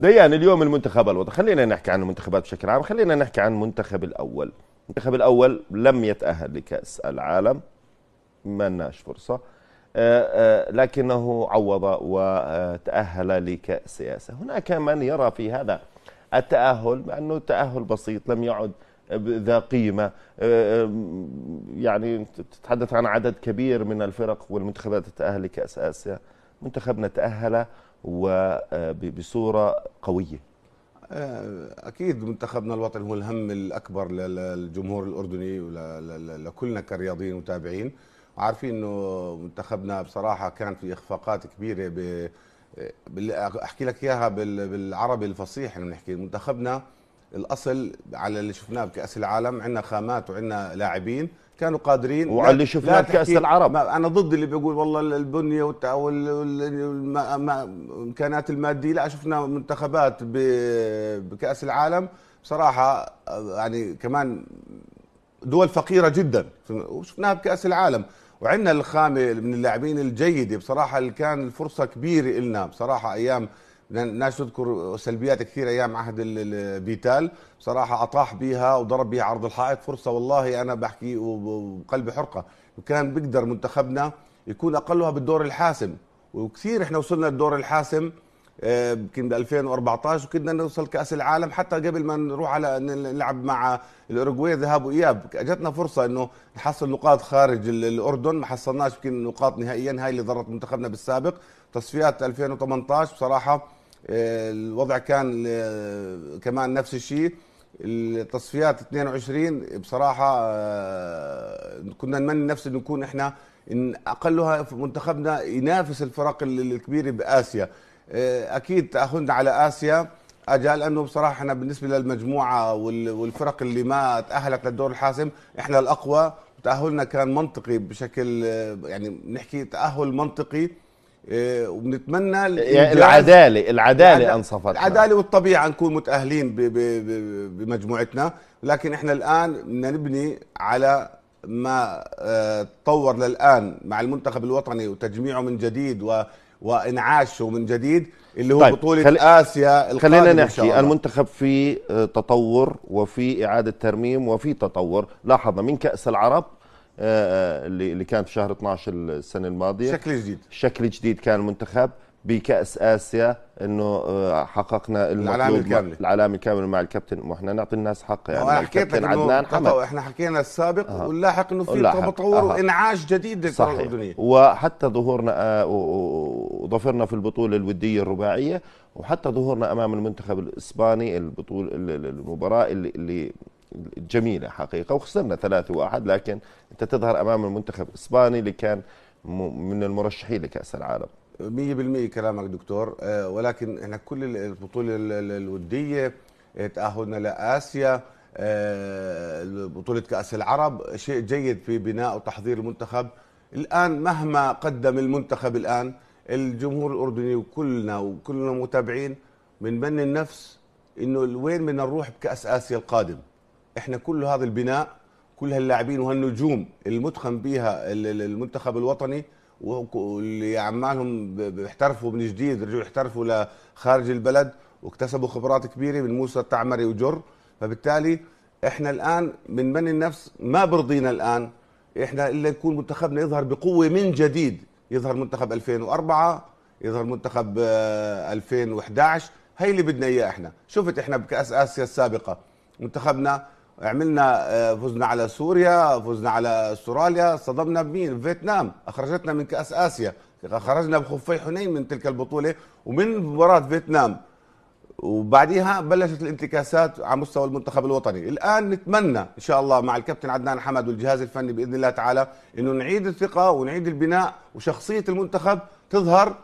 ديان يعني اليوم المنتخب الوطني خلينا نحكي عن المنتخبات بشكل عام خلينا نحكي عن المنتخب الأول المنتخب الأول لم يتأهل لكأس العالم ما لناش فرصة آآ آه، آآ آه، لكنه عوض وتأهل لكأس سياسة هناك من يرى في هذا التأهل بأنه تأهل بسيط لم يعد ذا قيمة آه، يعني تتحدث عن عدد كبير من الفرق والمنتخبات تتأهل لكأس آسيا منتخبنا تأهل وبصوره آه، قويه آه، اكيد منتخبنا الوطني هو الهم الاكبر للجمهور الاردني ولكلنا كرياضيين ومتابعين عارفين انه منتخبنا بصراحه كان في اخفاقات كبيره ب آه، احكي لك اياها بالعربي الفصيح نحكي منتخبنا الاصل على اللي شفناه بكاس العالم عندنا خامات وعندنا لاعبين كانوا قادرين وعلى اللي شفناه بكاس العرب انا ضد اللي بيقول والله البنيه والامكانات الماديه لا شفنا منتخبات بكاس العالم بصراحه يعني كمان دول فقيره جدا وشفناها بكاس العالم وعندنا الخامه من اللاعبين الجيده بصراحه اللي كان الفرصه كبيره لنا بصراحه ايام الناس تذكر سلبيات كثير ايام عهد بيتال بصراحه اطاح بها وضرب بها عرض الحائط فرصه والله انا بحكي وقلبي حرقه كان بيقدر منتخبنا يكون اقلها بالدور الحاسم وكثير احنا وصلنا للدور الحاسم آه، يمكن ب 2014 وكنا نوصل كاس العالم حتى قبل ما نروح على نلعب مع الاوروغواي ذهاب واياب اجتنا فرصه انه نحصل نقاط خارج الاردن ما حصلناش يمكن نقاط نهائيا هاي اللي ضرت منتخبنا بالسابق تصفيات 2018 بصراحه الوضع كان كمان نفس الشيء التصفيات 22 بصراحه آه، كنا نمني نفس انه نكون احنا ان اقلها منتخبنا ينافس الفرق الكبيره باسيا آه، اكيد تاخذنا على اسيا اجا لانه بصراحه احنا بالنسبه للمجموعه والفرق اللي ما تاهلت للدور الحاسم احنا الاقوى تاهلنا كان منطقي بشكل آه، يعني بنحكي تاهل منطقي إيه، وبنتمنى يعني العداله العداله انصفتنا العداله والطبيعه نكون متاهلين بمجموعتنا لكن احنا الان بدنا نبني على ما آه، تطور للان مع المنتخب الوطني وتجميعه من جديد و وانعاشه من جديد اللي هو طيب بطوله خل... اسيا خلينا نحكي المنتخب في آه، تطور وفي اعاده ترميم وفي تطور لاحظنا من كاس العرب آه، آه، اللي كان في شهر 12 السنه الماضيه شكل جديد شكل جديد كان المنتخب بكاس اسيا انه آه، حققنا العلامه الكامله العلامه الكامله مع الكابتن واحنا نعطي الناس حق يعني عدنان حكيت لك عدنان حمد احنا حكينا السابق آه. واللاحق انه في تطور آه. وانعاش جديد للكره الاردنيه وحتى ظهورنا وظفرنا في البطوله الوديه الرباعيه وحتى ظهورنا امام المنتخب الاسباني البطوله المباراه اللي, اللي جميله حقيقه وخسرنا 3 1 لكن انت تظهر امام المنتخب الاسباني اللي كان من المرشحين لكاس العالم 100% كلامك دكتور آه، ولكن احنا كل البطوله الوديه آه، تاهلنا لاسيا آه، بطوله كاس العرب شيء جيد في بناء وتحضير المنتخب الان مهما قدم المنتخب الان الجمهور الاردني وكلنا وكلنا متابعين بنمني النفس انه وين بدنا نروح بكاس اسيا القادم احنا كل هذا البناء كل هاللاعبين وهالنجوم المتخم بها المنتخب الوطني واللي عمالهم احترفوا من جديد رجعوا احترفوا لخارج البلد واكتسبوا خبرات كبيره من موسى التعمري وجر فبالتالي احنا الان من من النفس ما برضينا الان احنا الا يكون منتخبنا يظهر بقوه من جديد يظهر منتخب 2004 يظهر منتخب 2011 آه، هي اللي بدنا اياه احنا شفت احنا بكاس اسيا السابقه منتخبنا عملنا آه، فزنا على سوريا فزنا على استراليا صدمنا بمين فيتنام اخرجتنا من كاس اسيا خرجنا بخفي حنين من تلك البطوله ومن مباراه فيتنام وبعديها بلشت الانتكاسات على مستوى المنتخب الوطني الان نتمنى ان شاء الله مع الكابتن عدنان حمد والجهاز الفني باذن الله تعالى انه نعيد الثقه ونعيد البناء وشخصيه المنتخب تظهر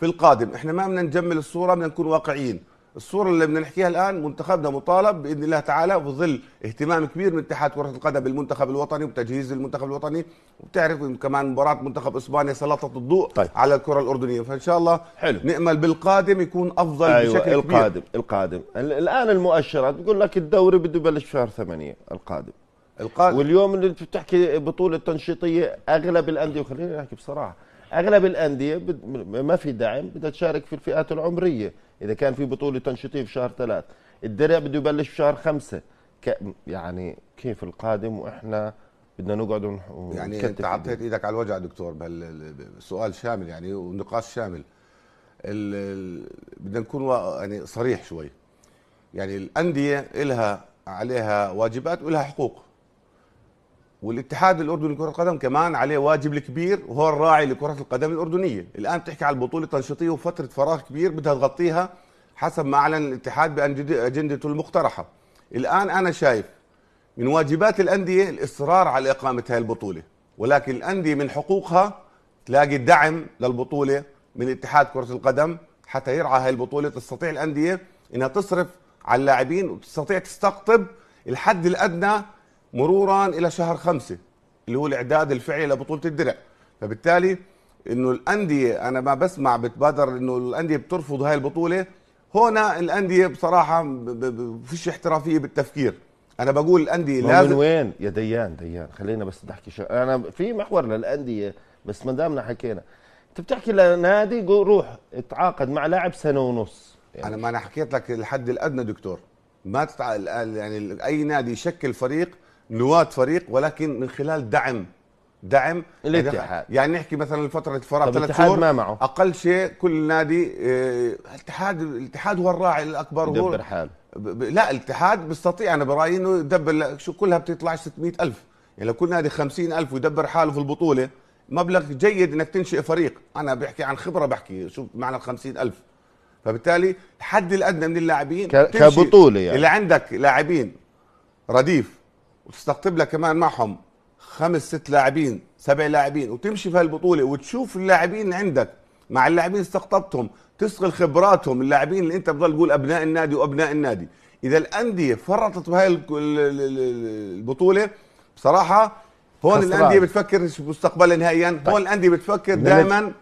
في القادم احنا ما بدنا نجمل الصوره بدنا نكون واقعيين الصورة اللي بدنا نحكيها الآن منتخبنا مطالب بإذن الله تعالى بظل اهتمام كبير من اتحاد كرة القدم بالمنتخب الوطني وتجهيز المنتخب الوطني وبتعرف كمان مباراة منتخب إسبانيا سلطت الضوء طيب. على الكرة الأردنية فإن شاء الله حلو. نأمل بالقادم يكون أفضل أيوة بشكل القادم. كبير القادم القادم الآن المؤشرات بتقول لك الدوري بده يبلش في شهر ثمانية القادم القادم واليوم اللي بتحكي بطولة تنشيطية أغلب الأندية وخلينا نحكي بصراحة أغلب الأندية ما في دعم بدها تشارك في الفئات العمرية اذا كان في بطوله تنشيطيه في شهر ثلاث الدرع بده يبلش في شهر خمسة ك... يعني كيف القادم واحنا بدنا نقعد ون... يعني انت حطيت ايدك على الوجع دكتور بهالسؤال شامل يعني ونقاش شامل ال... ال... بدنا نكون و... يعني صريح شوي يعني الانديه لها عليها واجبات ولها حقوق والاتحاد الاردني لكره القدم كمان عليه واجب الكبير وهو الراعي لكره القدم الاردنيه الان بتحكي على البطوله التنشيطيه وفتره فراغ كبير بدها تغطيها حسب ما اعلن الاتحاد باجندته المقترحه الان انا شايف من واجبات الانديه الاصرار على اقامه هذه البطوله ولكن الانديه من حقوقها تلاقي الدعم للبطوله من اتحاد كره القدم حتى يرعى هاي البطوله تستطيع الانديه انها تصرف على اللاعبين وتستطيع تستقطب الحد الادنى مرورا الى شهر خمسة اللي هو الاعداد الفعلي لبطوله الدرع فبالتالي انه الانديه انا ما بسمع بتبادر انه الانديه بترفض هاي البطوله هنا الانديه بصراحه فيش احترافيه بالتفكير انا بقول الانديه لازم من وين يا ديان ديان خلينا بس نحكي شو انا في محور للانديه بس ما دامنا حكينا انت بتحكي لنادي روح اتعاقد مع لاعب سنه ونص يعني انا ما انا حكيت لك الحد الادنى دكتور ما تتع... يعني اي نادي يشكل فريق نواه فريق ولكن من خلال دعم دعم الاتحاد يعني نحكي مثلا فتره الفراغ ثلاث شهور ما معه اقل شيء كل نادي اه الاتحاد الاتحاد هو الراعي الاكبر هو يدبر حاله لا الاتحاد بيستطيع انا برايي انه يدبر شو كلها بتطلع 600000 يعني لو كل نادي 50000 ويدبر حاله في البطوله مبلغ جيد انك تنشئ فريق انا بحكي عن خبره بحكي شو معنى 50000 فبالتالي الحد الادنى من اللاعبين كبطوله يعني اللي عندك لاعبين رديف وتستقطب لك كمان معهم خمس ست لاعبين سبع لاعبين وتمشي في هالبطوله وتشوف اللاعبين اللي عندك مع اللاعبين استقطبتهم تسقل خبراتهم اللاعبين اللي انت بضل تقول ابناء النادي وابناء النادي اذا الانديه فرطت بهاي البطوله بصراحه هون الانديه بتفكر مستقبلا نهائيا طيب. هون الانديه بتفكر دائما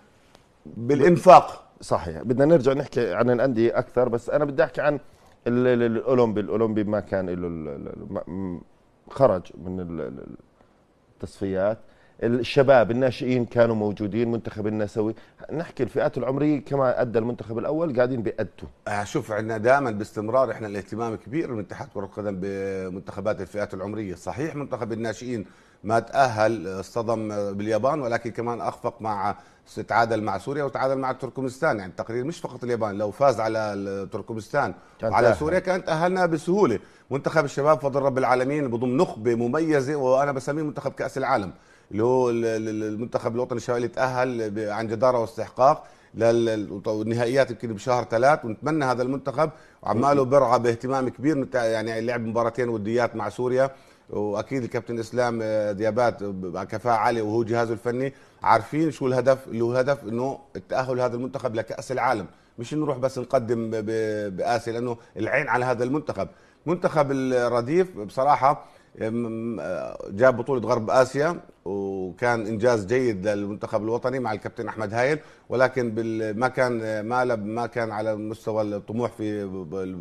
بالانفاق صحيح بدنا نرجع نحكي عن الانديه اكثر بس انا بدي احكي عن الاولمبي الاولمبي ما كان له خرج من التصفيات الشباب الناشئين كانوا موجودين منتخب النسوي نحكي الفئات العمريه كما ادى المنتخب الاول قاعدين بيأدوا آه، شوف عندنا دائما باستمرار احنا الاهتمام كبير من اتحاد كره القدم بمنتخبات الفئات العمريه صحيح منتخب الناشئين ما تأهل آه، اصطدم آه، باليابان ولكن كمان أخفق مع تعادل مع سوريا وتعادل مع تركمستان يعني التقرير مش فقط اليابان لو فاز على تركمستان وعلى سوريا كان تأهلنا بسهولة منتخب الشباب فضل رب العالمين بضم نخبة مميزة وأنا بسميه منتخب كأس العالم اللي هو المنتخب الوطني الشمالي تاهل عن جداره واستحقاق للنهائيات يمكن بشهر ثلاث ونتمنى هذا المنتخب وعماله برعى باهتمام كبير يعني لعب مباراتين وديات مع سوريا واكيد الكابتن اسلام آه، ديابات آه، كفاءه عاليه وهو جهازه الفني عارفين شو الهدف اللي هو هدف انه التاهل هذا المنتخب لكاس العالم مش نروح بس نقدم باسيا لانه العين على هذا المنتخب منتخب الرديف بصراحه جاب بطولة غرب آسيا وكان إنجاز جيد للمنتخب الوطني مع الكابتن أحمد هايل ولكن ما كان ما ما كان على مستوى الطموح في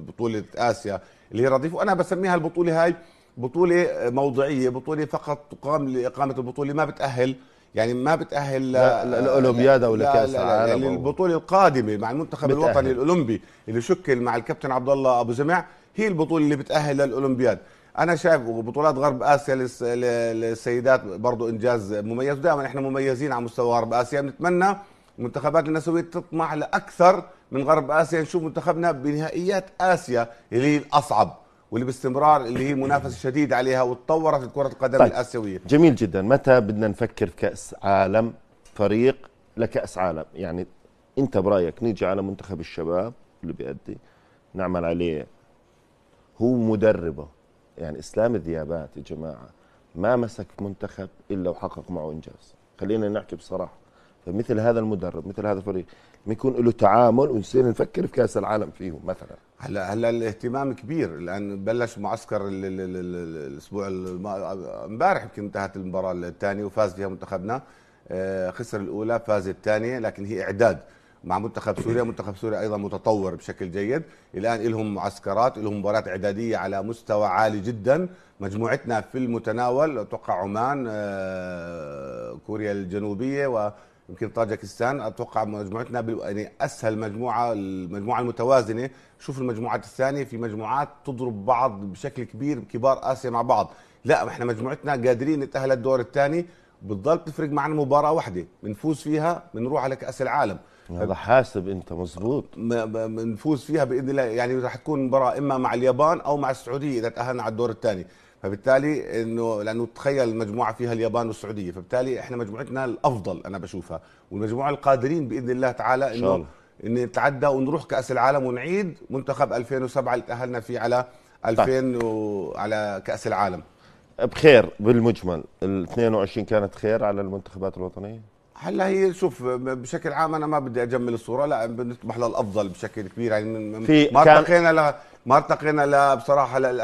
بطولة آسيا اللي هي رضيف وأنا بسميها البطولة هاي بطولة موضعية بطولة فقط تقام لإقامة البطولة ما بتأهل يعني ما بتأهل للأولمبياد أو لكأس العالم يعني البطولة القادمة مع المنتخب بتأهل. الوطني الأولمبي اللي شكل مع الكابتن عبد الله أبو زمع هي البطولة اللي بتأهل للأولمبياد انا شايف بطولات غرب اسيا للسيدات برضه انجاز مميز ودائما احنا مميزين على مستوى غرب اسيا بنتمنى منتخبات النسويه تطمح لاكثر من غرب اسيا نشوف منتخبنا بنهائيات اسيا اللي هي الاصعب واللي باستمرار اللي هي منافسه شديده عليها وتطورت كره القدم طيب. الاسيويه جميل جدا متى بدنا نفكر في كاس عالم فريق لكاس عالم يعني انت برايك نيجي على منتخب الشباب اللي بيأدي نعمل عليه هو مدربه يعني اسلام الذيابات يا جماعه ما مسك منتخب الا وحقق معه انجاز خلينا نحكي بصراحه فمثل هذا المدرب مثل هذا الفريق بيكون له تعامل ونصير نفكر في كاس العالم فيهم مثلا هلا هلا الاهتمام كبير لان بلش معسكر الاسبوع امبارح يمكن انتهت المباراه الثانيه وفاز فيها منتخبنا آه، خسر الاولى فاز الثانيه لكن هي اعداد مع منتخب سوريا منتخب سوريا ايضا متطور بشكل جيد الان لهم معسكرات لهم مباريات اعداديه على مستوى عالي جدا مجموعتنا في المتناول اتوقع عمان آه، كوريا الجنوبيه و يمكن طاجكستان اتوقع مجموعتنا يعني اسهل مجموعه المجموعه المتوازنه شوف المجموعات الثانيه في مجموعات تضرب بعض بشكل كبير كبار اسيا مع بعض لا احنا مجموعتنا قادرين نتاهل الدور الثاني بتضل بتفرق معنا مباراه واحده بنفوز فيها بنروح على كاس العالم هذا حاسب انت مزبوط بنفوز فيها باذن الله يعني راح تكون مباراه اما مع اليابان او مع السعوديه اذا تاهلنا على الدور الثاني فبالتالي انه لانه تخيل المجموعه فيها اليابان والسعوديه فبالتالي احنا مجموعتنا الافضل انا بشوفها والمجموعه القادرين باذن الله تعالى انه ان نتعدى ونروح كاس العالم ونعيد منتخب 2007 اللي تاهلنا فيه على 2000 طيب. و... على كاس العالم بخير بالمجمل ال 22 كانت خير على المنتخبات الوطنيه هلا هي شوف بشكل عام انا ما بدي اجمل الصوره لا بنطمح للافضل بشكل كبير يعني من في ما ارتقينا ل ما ارتقينا ل بصراحه لل 40%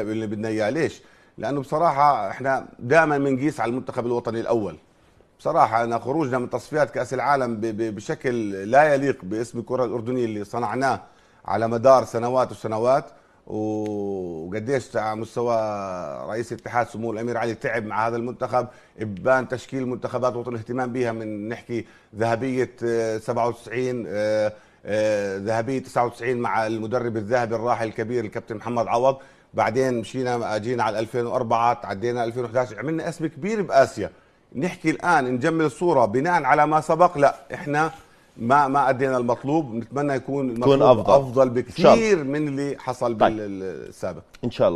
اللي بدنا اياه ليش؟ لانه بصراحه احنا دائما بنقيس على المنتخب الوطني الاول بصراحه انا خروجنا من تصفيات كاس العالم بشكل لا يليق باسم الكره الاردنيه اللي صنعناه على مدار سنوات وسنوات وقديش على مستوى رئيس الاتحاد سمو الامير علي تعب مع هذا المنتخب ابان تشكيل منتخبات وطن الاهتمام بها من نحكي ذهبيه 97 آه، آه، آه، ذهبيه 99 مع المدرب الذهبي الراحل الكبير الكابتن محمد عوض بعدين مشينا اجينا على 2004 تعدينا 2011 عملنا اسم كبير باسيا نحكي الان نجمل الصوره بناء على ما سبق لا احنا ما ما ادينا المطلوب نتمنى يكون المطلوب أفضل. افضل بكثير من اللي حصل طيب. بالسابق ان شاء الله